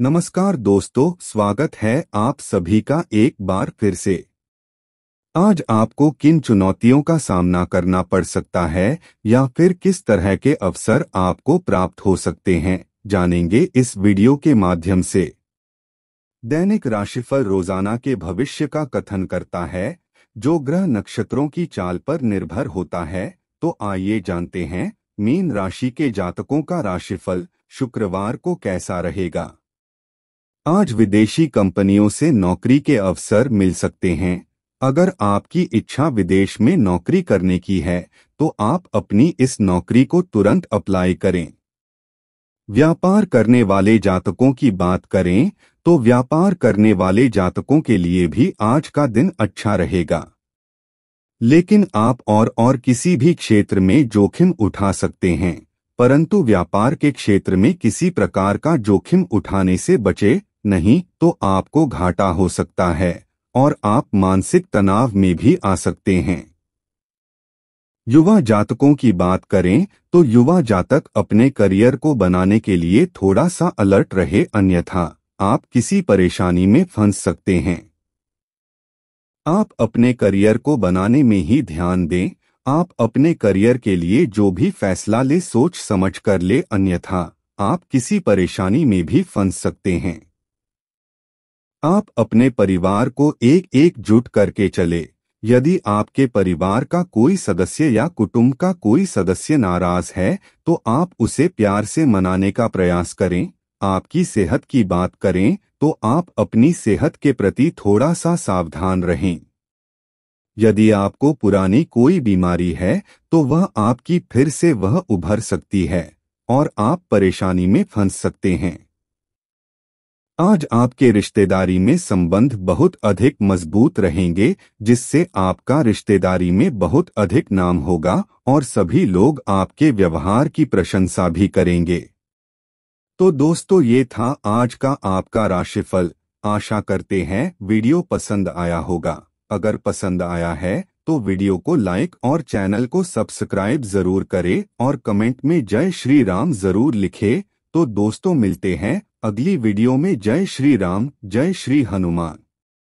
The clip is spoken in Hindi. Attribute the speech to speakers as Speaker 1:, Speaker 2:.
Speaker 1: नमस्कार दोस्तों स्वागत है आप सभी का एक बार फिर से आज आपको किन चुनौतियों का सामना करना पड़ सकता है या फिर किस तरह के अवसर आपको प्राप्त हो सकते हैं जानेंगे इस वीडियो के माध्यम से दैनिक राशिफल रोजाना के भविष्य का कथन करता है जो ग्रह नक्षत्रों की चाल पर निर्भर होता है तो आइए जानते हैं मीन राशि के जातकों का राशिफल शुक्रवार को कैसा रहेगा आज विदेशी कंपनियों से नौकरी के अवसर मिल सकते हैं अगर आपकी इच्छा विदेश में नौकरी करने की है तो आप अपनी इस नौकरी को तुरंत अप्लाई करें व्यापार करने वाले जातकों की बात करें तो व्यापार करने वाले जातकों के लिए भी आज का दिन अच्छा रहेगा लेकिन आप और और किसी भी क्षेत्र में जोखिम उठा सकते हैं परंतु व्यापार के क्षेत्र में किसी प्रकार का जोखिम उठाने से बचे नहीं तो आपको घाटा हो सकता है और आप मानसिक तनाव में भी आ सकते हैं युवा जातकों की बात करें तो युवा जातक अपने करियर को बनाने के लिए थोड़ा सा अलर्ट रहे अन्यथा आप किसी परेशानी में फंस सकते हैं आप अपने करियर को बनाने में ही ध्यान दें आप अपने करियर के लिए जो भी फैसला ले सोच समझ कर ले अन्यथा आप किसी परेशानी में भी फंस सकते हैं आप अपने परिवार को एक एक जुट करके चले यदि आपके परिवार का कोई सदस्य या कुटुंब का कोई सदस्य नाराज है तो आप उसे प्यार से मनाने का प्रयास करें आपकी सेहत की बात करें तो आप अपनी सेहत के प्रति थोड़ा सा सावधान रहें यदि आपको पुरानी कोई बीमारी है तो वह आपकी फिर से वह उभर सकती है और आप परेशानी में फंस सकते हैं आज आपके रिश्तेदारी में संबंध बहुत अधिक मजबूत रहेंगे जिससे आपका रिश्तेदारी में बहुत अधिक नाम होगा और सभी लोग आपके व्यवहार की प्रशंसा भी करेंगे तो दोस्तों ये था आज का आपका राशिफल आशा करते हैं वीडियो पसंद आया होगा अगर पसंद आया है तो वीडियो को लाइक और चैनल को सब्सक्राइब जरूर करें और कमेंट में जय श्री राम जरूर लिखे तो दोस्तों मिलते हैं अगली वीडियो में जय श्री राम जय श्री हनुमान